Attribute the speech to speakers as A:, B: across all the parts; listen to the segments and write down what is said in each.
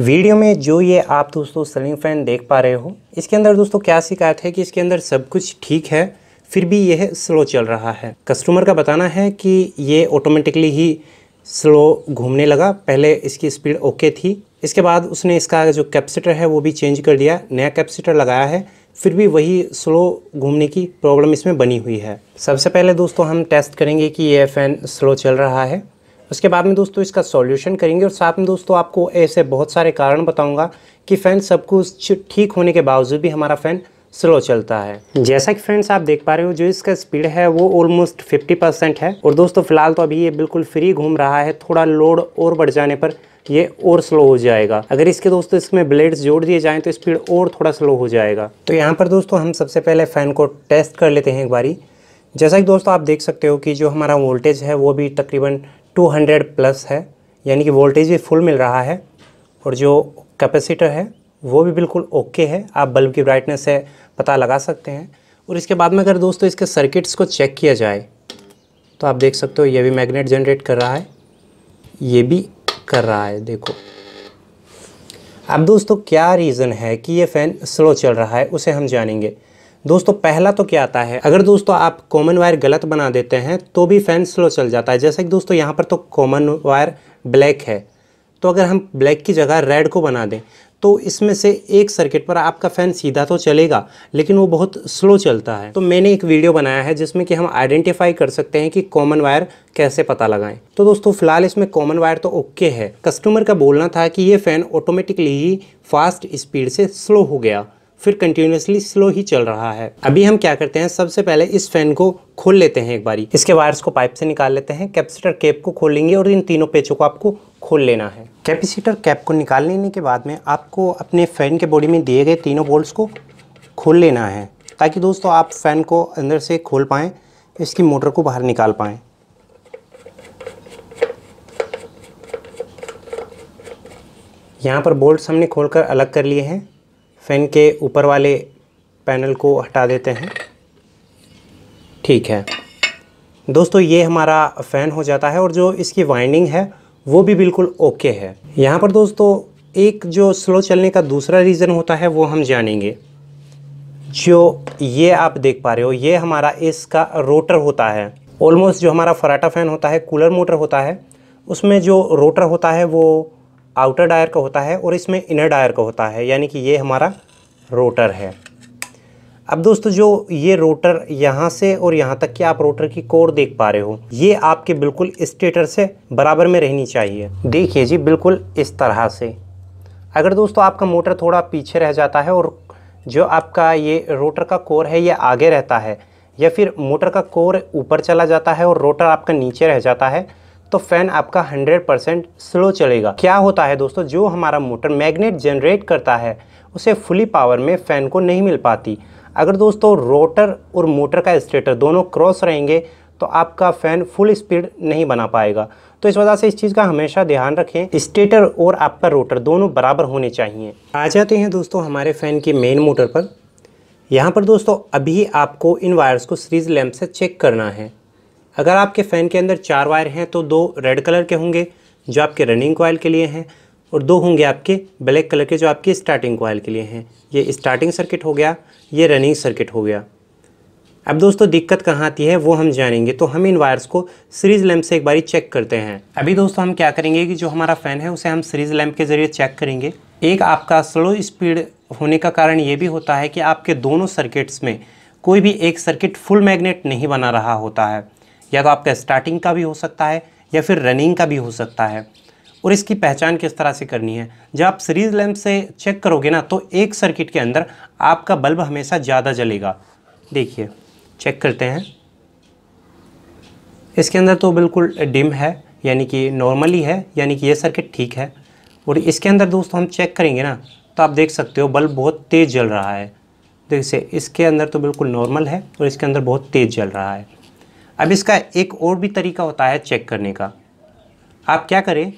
A: video में जो ये आप दोस्तों सलिंग फ़ैन देख पा रहे हो इसके अंदर दोस्तों क्या शिकायत है कि इसके अंदर सब कुछ ठीक है फिर भी यह स्लो चल रहा है कस्टमर का बताना है कि ये ऑटोमेटिकली ही स्लो घूमने लगा पहले इसकी स्पीड ओके थी इसके बाद उसने इसका जो कैपेसिटर है वो भी चेंज कर दिया नया कैपेसिटर लगाया है फिर भी वही स्लो घूमने की प्रॉब्लम इसमें बनी हुई है सबसे पहले दोस्तों हम टेस्ट करेंगे कि ये फ़ैन स्लो चल रहा है उसके बाद में दोस्तों इसका सॉल्यूशन करेंगे और साथ में दोस्तों आपको ऐसे बहुत सारे कारण बताऊंगा कि फ़ैन सब कुछ ठीक होने के बावजूद भी हमारा फ़ैन स्लो चलता है जैसा कि फ्रेंड्स आप देख पा रहे हो जो इसका स्पीड है वो ऑलमोस्ट 50 परसेंट है और दोस्तों फिलहाल तो अभी ये बिल्कुल फ्री घूम रहा है थोड़ा लोड और बढ़ जाने पर ये और स्लो हो जाएगा अगर इसके दोस्तों इसमें ब्लेड्स जोड़ दिए जाएँ तो स्पीड और थोड़ा स्लो हो जाएगा तो यहाँ पर दोस्तों हम सबसे पहले फ़ैन को टेस्ट कर लेते हैं एक बारी जैसा कि दोस्तों आप देख सकते हो कि जो हमारा वोल्टेज है वो भी तकरीबन 200 प्लस है यानी कि वोल्टेज भी फुल मिल रहा है और जो कैपेसिटर है वो भी बिल्कुल ओके है आप बल्ब की ब्राइटनेस से पता लगा सकते हैं और इसके बाद में अगर दोस्तों इसके सर्किट्स को चेक किया जाए तो आप देख सकते हो ये भी मैग्नेट जनरेट कर रहा है ये भी कर रहा है देखो अब दोस्तों क्या रीज़न है कि ये फ़ैन स्लो चल रहा है उसे हम जानेंगे दोस्तों पहला तो क्या आता है अगर दोस्तों आप कॉमन वायर गलत बना देते हैं तो भी फैन स्लो चल जाता है जैसे कि दोस्तों यहाँ पर तो कॉमन वायर ब्लैक है तो अगर हम ब्लैक की जगह रेड को बना दें तो इसमें से एक सर्किट पर आपका फ़ैन सीधा तो चलेगा लेकिन वो बहुत स्लो चलता है तो मैंने एक वीडियो बनाया है जिसमें कि हम आइडेंटिफाई कर सकते हैं कि कॉमन वायर कैसे पता लगाएं तो दोस्तों फिलहाल इसमें कॉमन वायर तो ओके है कस्टमर का बोलना था कि ये फ़ैन ऑटोमेटिकली ही फास्ट स्पीड से स्लो हो गया फिर कंटिन्यूसली स्लो ही चल रहा है अभी हम क्या करते हैं सबसे पहले इस फैन को खोल लेते हैं एक बारी इसके वायर्स को पाइप से निकाल लेते हैं कैपेसिटर कैप को खोलेंगे और इन तीनों पेचों को आपको खोल लेना है कैपेसिटर कैप को निकाल लेने के बाद में आपको अपने फ़ैन के बॉडी में दिए गए तीनों बोल्ट को खोल लेना है ताकि दोस्तों आप फ़ैन को अंदर से खोल पाएँ इसकी मोटर को बाहर निकाल पाएँ यहाँ पर बोल्ट्स हमने खोलकर अलग कर लिए हैं फ़ैन के ऊपर वाले पैनल को हटा देते हैं ठीक है दोस्तों ये हमारा फ़ैन हो जाता है और जो इसकी वाइंडिंग है वो भी बिल्कुल ओके है यहाँ पर दोस्तों एक जो स्लो चलने का दूसरा रीज़न होता है वो हम जानेंगे जो ये आप देख पा रहे हो ये हमारा इसका रोटर होता है ऑलमोस्ट जो हमारा फराटा फ़ैन होता है कूलर मोटर होता है उसमें जो रोटर होता है वो आउटर डायर का होता है और इसमें इनर डायर का होता है यानी कि ये हमारा रोटर है अब दोस्तों जो ये रोटर यहाँ से और यहाँ तक कि आप रोटर की कोर देख पा रहे हो ये आपके बिल्कुल स्टेटर से बराबर में रहनी चाहिए देखिए जी बिल्कुल इस तरह से अगर दोस्तों आपका मोटर थोड़ा पीछे रह जाता है और जो आपका ये रोटर का कोर है ये आगे रहता है या फिर मोटर का कोर ऊपर चला जाता है और रोटर आपका नीचे रह जाता है तो फैन आपका 100% स्लो चलेगा क्या होता है दोस्तों जो हमारा मोटर मैग्नेट जनरेट करता है उसे फुली पावर में फ़ैन को नहीं मिल पाती अगर दोस्तों रोटर और मोटर का स्टेटर दोनों क्रॉस रहेंगे तो आपका फ़ैन फुल स्पीड नहीं बना पाएगा तो इस वजह से इस चीज़ का हमेशा ध्यान रखें स्टेटर और आपका रोटर दोनों बराबर होने चाहिए आ जाते हैं दोस्तों हमारे फ़ैन के मेन मोटर पर यहाँ पर दोस्तों अभी आपको इन वायर्स को सीरीज लैम्प से चेक करना है अगर आपके फ़ैन के अंदर चार वायर हैं तो दो रेड कलर के होंगे जो आपके रनिंग कॉयल के लिए हैं और दो होंगे आपके ब्लैक कलर के जो आपके स्टार्टिंग कोयल के लिए हैं ये स्टार्टिंग सर्किट हो गया ये रनिंग सर्किट हो गया अब दोस्तों दिक्कत कहाँ आती है वो हम जानेंगे तो हम इन वायर्स को सीरीज लैम्प से एक बारी चेक करते हैं अभी दोस्तों हम क्या करेंगे कि जो हमारा फ़ैन है उसे हम सीरीज लैम्प के ज़रिए चेक करेंगे एक आपका स्लो स्पीड होने का कारण ये भी होता है कि आपके दोनों सर्किट्स में कोई भी एक सर्किट फुल मैग्नेट नहीं बना रहा होता है या तो आपका स्टार्टिंग का भी हो सकता है या फिर रनिंग का भी हो सकता है और इसकी पहचान किस तरह से करनी है जब आप सीरीज लैंप से चेक करोगे ना तो एक सर्किट के अंदर आपका बल्ब हमेशा ज़्यादा जलेगा देखिए चेक करते हैं इसके अंदर तो बिल्कुल डिम है यानी कि नॉर्मली है यानी कि यह सर्किट ठीक है और इसके अंदर दोस्तों हम चेक करेंगे ना तो आप देख सकते हो बल्ब बहुत तेज़ जल रहा है देखिए तो इसके अंदर तो बिल्कुल नॉर्मल है और इसके अंदर बहुत तेज़ जल रहा है अब इसका एक और भी तरीका होता है चेक करने का आप क्या करें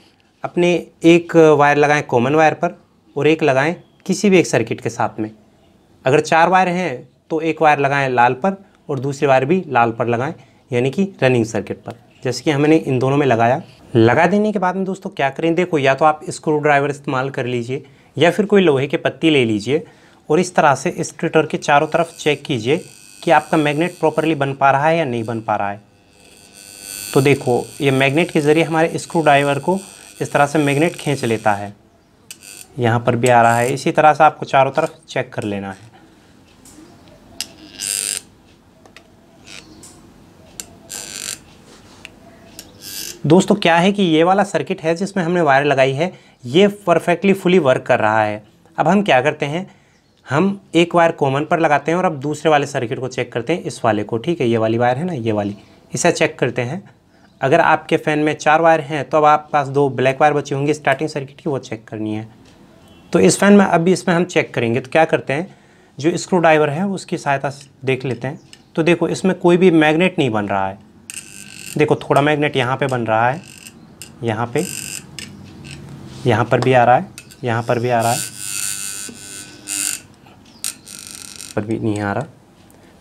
A: अपने एक वायर लगाएं कॉमन वायर पर और एक लगाएं किसी भी एक सर्किट के साथ में अगर चार वायर हैं तो एक वायर लगाएं लाल पर और दूसरी वायर भी लाल पर लगाएं यानी कि रनिंग सर्किट पर जैसे कि हमने इन दोनों में लगाया लगा देने के बाद में दोस्तों क्या करें देखो या तो आप स्क्रू ड्राइवर इस्तेमाल कर लीजिए या फिर कोई लोहे के पत्ती ले लीजिए और इस तरह से स्ट्रिटर के चारों तरफ चेक कीजिए कि आपका मैग्नेट प्रॉपरली बन पा रहा है या नहीं बन पा रहा है तो देखो ये मैग्नेट के ज़रिए हमारे स्क्रू ड्राइवर को इस तरह से मैग्नेट खींच लेता है यहाँ पर भी आ रहा है इसी तरह से आपको चारों तरफ चेक कर लेना है दोस्तों क्या है कि ये वाला सर्किट है जिसमें हमने वायर लगाई है ये परफेक्टली फुली वर्क कर रहा है अब हम क्या करते हैं हम एक वायर कॉमन पर लगाते हैं और अब दूसरे वाले सर्किट को चेक करते हैं इस वाले को ठीक है ये वाली वायर है ना ये वाली इसे चेक करते हैं अगर आपके फ़ैन में चार वायर हैं तो अब आपके पास दो ब्लैक वायर बची होंगी स्टार्टिंग सर्किट की वो चेक करनी है तो इस फैन में अब इसमें हम चेक करेंगे तो क्या करते हैं जो स्क्रू ड्राइवर है उसकी सहायता देख लेते हैं तो देखो इसमें कोई भी मैग्नेट नहीं बन रहा है देखो थोड़ा मैग्नेट यहाँ पे बन रहा है यहाँ पे यहाँ पर भी आ रहा है यहाँ पर भी आ रहा है पर भी नहीं आ रहा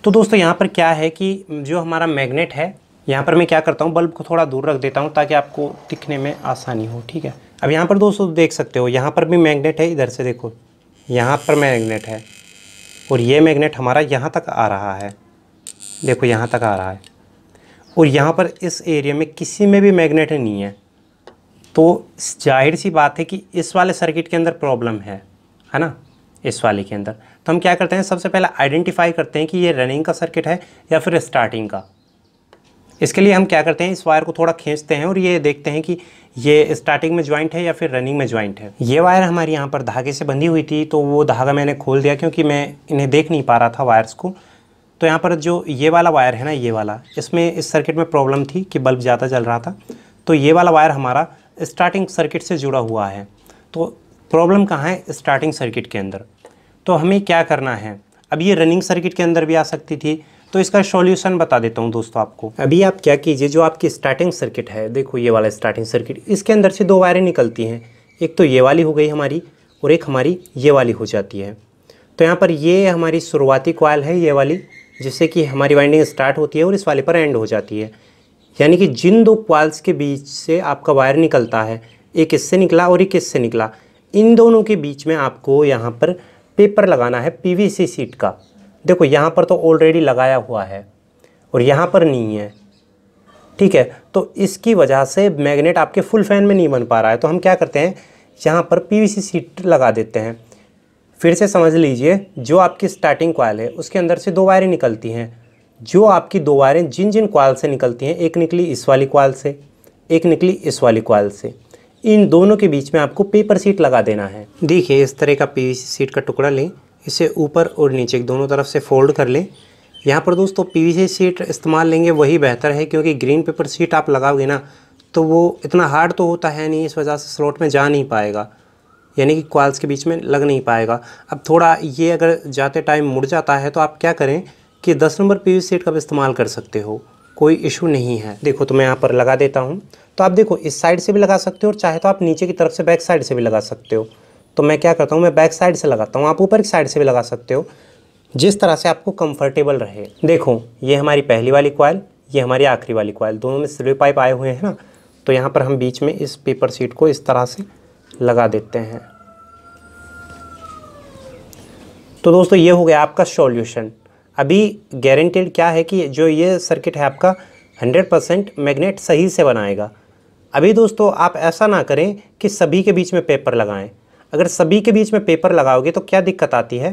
A: तो दोस्तों यहाँ पर क्या है कि जो हमारा मैग्नेट है यहाँ पर मैं क्या करता हूँ बल्ब को थोड़ा दूर रख देता हूँ ताकि आपको दिखने में आसानी हो ठीक है अब यहाँ पर दोस्तों देख सकते हो यहाँ पर भी मैग्नेट है इधर से देखो यहाँ पर मैग्नेट है और ये मैग्नेट हमारा यहाँ तक आ रहा है देखो यहाँ तक आ रहा है और यहाँ पर इस एरिया में किसी में भी मैग्नेट नहीं है तो जाहिर सी बात है कि इस वाले सर्किट के अंदर प्रॉब्लम है है ना इस वाले के अंदर तो हम क्या करते हैं सबसे पहले आइडेंटिफाई करते हैं कि ये रनिंग का सर्किट है या फिर स्टार्टिंग का इसके लिए हम क्या करते हैं इस वायर को थोड़ा खींचते हैं और ये देखते हैं कि ये स्टार्टिंग में ज्वाइंट है या फिर रनिंग में ज्वाइंट है ये वायर हमारी यहाँ पर धागे से बंधी हुई थी तो वो धागा मैंने खोल दिया क्योंकि मैं इन्हें देख नहीं पा रहा था वायर्स को तो यहाँ पर जो ये वाला वायर है ना ये वाला इसमें इस सर्किट में प्रॉब्लम थी कि बल्ब ज़्यादा जल रहा था तो ये वाला वायर हमारा स्टार्टिंग सर्किट से जुड़ा हुआ है तो प्रॉब्लम कहाँ है स्टार्टिंग सर्किट के अंदर तो हमें क्या करना है अब ये रनिंग सर्किट के अंदर भी आ सकती थी तो इसका सॉल्यूशन बता देता हूँ दोस्तों आपको अभी आप क्या कीजिए जो आपकी स्टार्टिंग सर्किट है देखो ये वाला स्टार्टिंग सर्किट इसके अंदर से दो वायरें निकलती हैं एक तो ये वाली हो गई हमारी और एक हमारी ये वाली हो जाती है तो यहाँ पर ये हमारी शुरुआती कॉयल है ये वाली जिससे कि हमारी वाइंडिंग स्टार्ट होती है और इस वाले पर एंड हो जाती है यानी कि जिन दो क्वाल्स के बीच से आपका वायर निकलता है एक इससे निकला और एक इससे निकला इन दोनों के बीच में आपको यहाँ पर पेपर लगाना है पीवीसी सीट का देखो यहाँ पर तो ऑलरेडी लगाया हुआ है और यहाँ पर नहीं है ठीक है तो इसकी वजह से मैग्नेट आपके फुल फैन में नहीं बन पा रहा है तो हम क्या करते हैं यहाँ पर पीवीसी सीट लगा देते हैं फिर से समझ लीजिए जो आपकी स्टार्टिंग कॉयल है उसके अंदर से दो वायरें निकलती हैं जो आपकी दो वायरें जिन जिन कॉयल से निकलती हैं एक निकली इस वाली कॉयल से एक निकली इस वाली कॉयल से इन दोनों के बीच में आपको पेपर सीट लगा देना है देखिए इस तरह का पी सीट का टुकड़ा लें इसे ऊपर और नीचे दोनों तरफ से फोल्ड कर लें यहाँ पर दोस्तों सी सीट इस्तेमाल लेंगे वही बेहतर है क्योंकि ग्रीन पेपर सीट आप लगाओगे ना तो वो इतना हार्ड तो होता है नहीं इस वजह से स्लॉट में जा नहीं पाएगा यानी कि क्वाल्स के बीच में लग नहीं पाएगा अब थोड़ा ये अगर जाते टाइम मुड़ जाता है तो आप क्या करें कि दस नंबर पी सीट का भी इस्तेमाल कर सकते हो कोई इशू नहीं है देखो तो मैं यहाँ पर लगा देता हूँ तो आप देखो इस साइड से भी लगा सकते हो और चाहे तो आप नीचे की तरफ से बैक साइड से भी लगा सकते हो तो मैं क्या करता हूँ मैं बैक साइड से लगाता हूँ आप ऊपर की साइड से भी लगा सकते हो जिस तरह से आपको कंफर्टेबल रहे देखो ये हमारी पहली वाली कॉयल ये हमारी आखिरी वाली कॉयल दोनों में स्लिप पाइप आए हुए हैं ना तो यहाँ पर हम बीच में इस पेपर सीट को इस तरह से लगा देते हैं तो दोस्तों ये हो गया आपका सॉल्यूशन अभी गारंटेड क्या है कि जो ये सर्किट है आपका 100% मैग्नेट सही से बनाएगा अभी दोस्तों आप ऐसा ना करें कि सभी के बीच में पेपर लगाएं अगर सभी के बीच में पेपर लगाओगे तो क्या दिक्कत आती है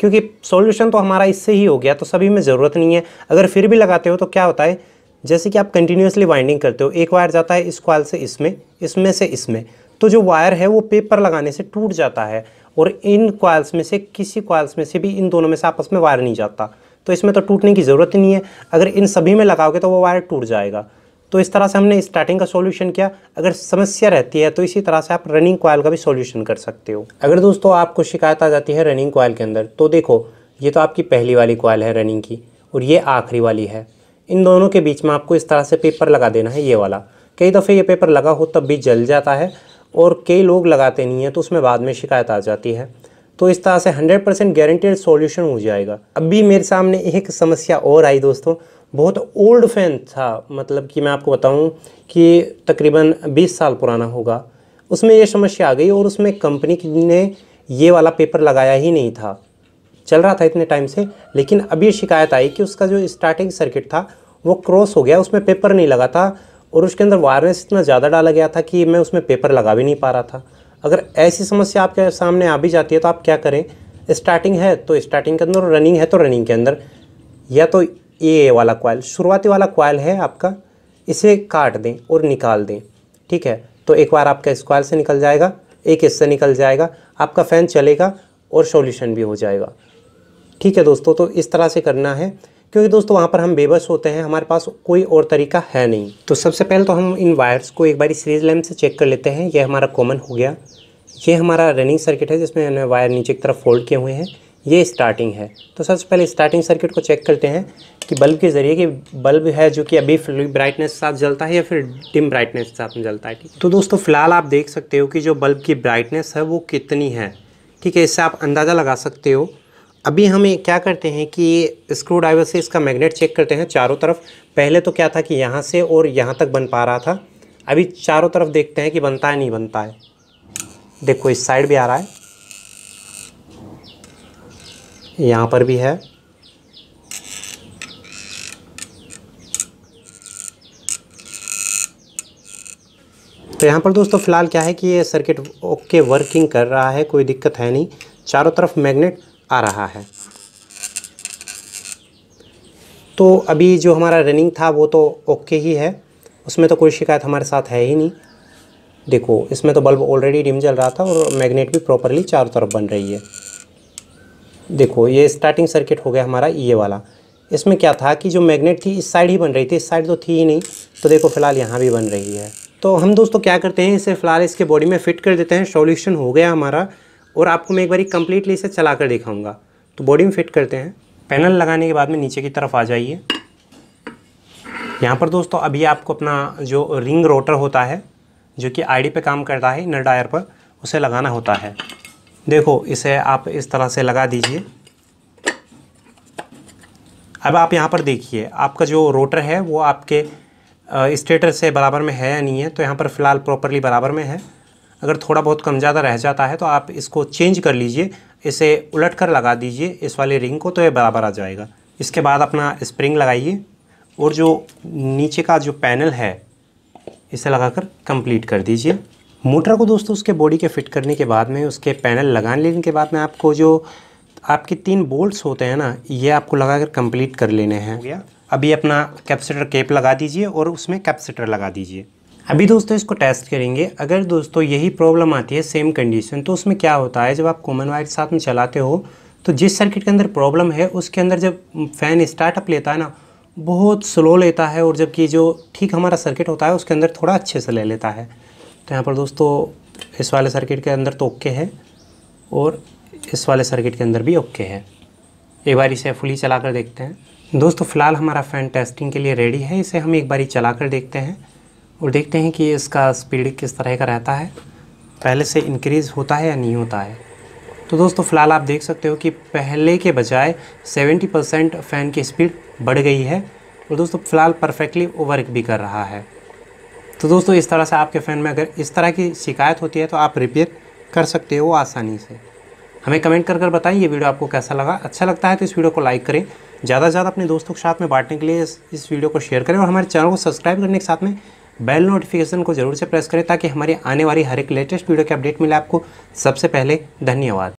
A: क्योंकि सॉल्यूशन तो हमारा इससे ही हो गया तो सभी में ज़रूरत नहीं है अगर फिर भी लगाते हो तो क्या होता है जैसे कि आप कंटिन्यूसली वाइंडिंग करते हो एक वायर जाता है इस क्वाल से इसमें इसमें से इसमें तो जो वायर है वो पेपर लगाने से टूट जाता है और इन क्वाल्स में से किसी क्वाल्स में से भी इन दोनों में से आपस में वायर नहीं जाता तो इसमें तो टूटने की ज़रूरत ही नहीं है अगर इन सभी में लगाओगे तो वो वायर टूट जाएगा तो इस तरह से हमने स्टार्टिंग का सॉल्यूशन किया अगर समस्या रहती है तो इसी तरह से आप रनिंग कॉयल का भी सॉल्यूशन कर सकते हो अगर दोस्तों आपको शिकायत आ जाती है रनिंग कॉयल के अंदर तो देखो ये तो आपकी पहली वाली कॉयल है रनिंग की और ये आखिरी वाली है इन दोनों के बीच में आपको इस तरह से पेपर लगा देना है ये वाला कई दफ़े ये पेपर लगा हो तब भी जल जाता है और कई लोग लगाते नहीं हैं तो उसमें बाद में शिकायत आ जाती है तो इस तरह से 100% परसेंट गारंटेड सोल्यूशन हो जाएगा अब भी मेरे सामने एक समस्या और आई दोस्तों बहुत ओल्ड फैन था मतलब कि मैं आपको बताऊं कि तकरीबन 20 साल पुराना होगा उसमें ये समस्या आ गई और उसमें कंपनी ने ये वाला पेपर लगाया ही नहीं था चल रहा था इतने टाइम से लेकिन अभी शिकायत आई कि उसका जो स्टार्टिंग सर्किट था वो क्रॉस हो गया उसमें पेपर नहीं लगा था और उसके अंदर वायरनेस इतना ज़्यादा डाला गया था कि मैं उसमें पेपर लगा भी नहीं पा रहा था अगर ऐसी समस्या आपके सामने आ भी जाती है तो आप क्या करें स्टार्टिंग है तो स्टार्टिंग के अंदर रनिंग है तो रनिंग के अंदर या तो ये वाला कॉयल शुरुआती वाला कॉयल है आपका इसे काट दें और निकाल दें ठीक है तो एक बार आपका इस कॉयल से निकल जाएगा एक इससे निकल जाएगा आपका फ़ैन चलेगा और सॉल्यूशन भी हो जाएगा ठीक है दोस्तों तो इस तरह से करना है क्योंकि दोस्तों वहाँ पर हम बेबस होते हैं हमारे पास कोई और तरीका है नहीं तो सबसे पहले तो हम इन वायर्स को एक बार सीरीज लैम्प से चेक कर लेते हैं यह हमारा कॉमन हो गया ये हमारा रनिंग सर्किट है जिसमें हमने वायर नीचे की तरफ फोल्ड किए हुए हैं ये स्टार्टिंग है तो सबसे पहले स्टार्टिंग सर्किट को चेक करते हैं कि बल्ब के ज़रिए कि बल्ब है जो कि अभी ब्राइटनेस के साथ जलता है या फिर डिम ब्राइटनेस के साथ में जलता है ठीक तो दोस्तों फ़िलहाल आप देख सकते हो कि जो बल्ब की ब्राइटनेस है वो कितनी है ठीक है इससे आप अंदाज़ा लगा सकते हो अभी हम क्या करते हैं कि स्क्रू ड्राइवर से इसका मैग्नेट चेक करते हैं चारों तरफ पहले तो क्या था कि यहाँ से और यहाँ तक बन पा रहा था अभी चारों तरफ देखते हैं कि बनता है नहीं बनता है देखो इस साइड भी आ रहा है यहाँ पर भी है तो यहाँ पर दोस्तों फ़िलहाल क्या है कि ये सर्किट ओके वर्किंग कर रहा है कोई दिक्कत है नहीं चारों तरफ मैग्नेट आ रहा है तो अभी जो हमारा रनिंग था वो तो ओके ही है उसमें तो कोई शिकायत हमारे साथ है ही नहीं देखो इसमें तो बल्ब ऑलरेडी डिम जल रहा था और मैग्नेट भी प्रॉपरली चारों तरफ बन रही है देखो ये स्टार्टिंग सर्किट हो गया हमारा ये वाला इसमें क्या था कि जो मैग्नेट थी इस साइड ही बन रही थी इस साइड तो थी ही नहीं तो देखो फिलहाल यहाँ भी बन रही है तो हम दोस्तों क्या करते हैं इसे फिलहाल इसके बॉडी में फिट कर देते हैं सॉल्यूशन हो गया हमारा और आपको मैं एक बार कम्प्लीटली इसे चला कर दिखाऊँगा तो बॉडी में फिट करते हैं पैनल लगाने के बाद में नीचे की तरफ आ जाइए यहाँ पर दोस्तों अभी आपको अपना जो रिंग रोटर होता है जो कि आईडी पे काम करता है इनर डायर पर उसे लगाना होता है देखो इसे आप इस तरह से लगा दीजिए अब आप यहाँ पर देखिए आपका जो रोटर है वो आपके स्टेटर से बराबर में है या नहीं है तो यहाँ पर फ़िलहाल प्रॉपरली बराबर में है अगर थोड़ा बहुत कम ज़्यादा रह जाता है तो आप इसको चेंज कर लीजिए इसे उलट कर लगा दीजिए इस वाले रिंग को तो ये बराबर आ जाएगा इसके बाद अपना स्प्रिंग लगाइए और जो नीचे का जो पैनल है इसे लगाकर कंप्लीट कर दीजिए मोटर को दोस्तों उसके बॉडी के फिट करने के बाद में उसके पैनल लगा लेने के बाद में आपको जो आपके तीन बोल्ट्स होते हैं ना ये आपको लगा कर कम्प्लीट कर लेने हैं गया अभी अपना कैपेसिटर केप लगा दीजिए और उसमें कैपेसिटर लगा दीजिए अभी दोस्तों इसको टेस्ट करेंगे अगर दोस्तों यही प्रॉब्लम आती है सेम कंडीशन तो उसमें क्या होता है जब आप कॉमन वायर साथ में चलाते हो तो जिस सर्किट के अंदर प्रॉब्लम है उसके अंदर जब फ़ैन स्टार्टअप लेता है ना बहुत स्लो लेता है और जबकि जो ठीक हमारा सर्किट होता है उसके अंदर थोड़ा अच्छे से ले लेता है तो यहाँ पर दोस्तों इस वाले सर्किट के अंदर तो ओके है और इस वाले सर्किट के अंदर भी ओके है एक बार इसे फुली चला कर देखते हैं दोस्तों फ़िलहाल हमारा फ़ैन टेस्टिंग के लिए रेडी है इसे हम एक बारी चला कर देखते हैं और देखते हैं कि इसका स्पीड किस तरह का रहता है पहले से इंक्रीज़ होता है या नहीं होता है तो दोस्तों फ़िलहाल आप देख सकते हो कि पहले के बजाय 70 परसेंट फ़ैन की स्पीड बढ़ गई है और दोस्तों फ़िलहाल परफेक्टली ओवर भी कर रहा है तो दोस्तों इस तरह से आपके फ़ैन में अगर इस तरह की शिकायत होती है तो आप रिपेयर कर सकते हो आसानी से हमें कमेंट कर कर बताएं ये वीडियो आपको कैसा लगा अच्छा लगता है तो इस वीडियो को लाइक करें ज़्यादा से ज़्यादा अपने दोस्तों के साथ में बांटने के लिए इस, इस वीडियो को शेयर करें और हमारे चैनल को सब्सक्राइब करने के साथ में बेल नोटिफिकेशन को जरूर से प्रेस करें ताकि हमारी आने वाली हर एक लेटेस्ट वीडियो की अपडेट मिले आपको सबसे पहले धन्यवाद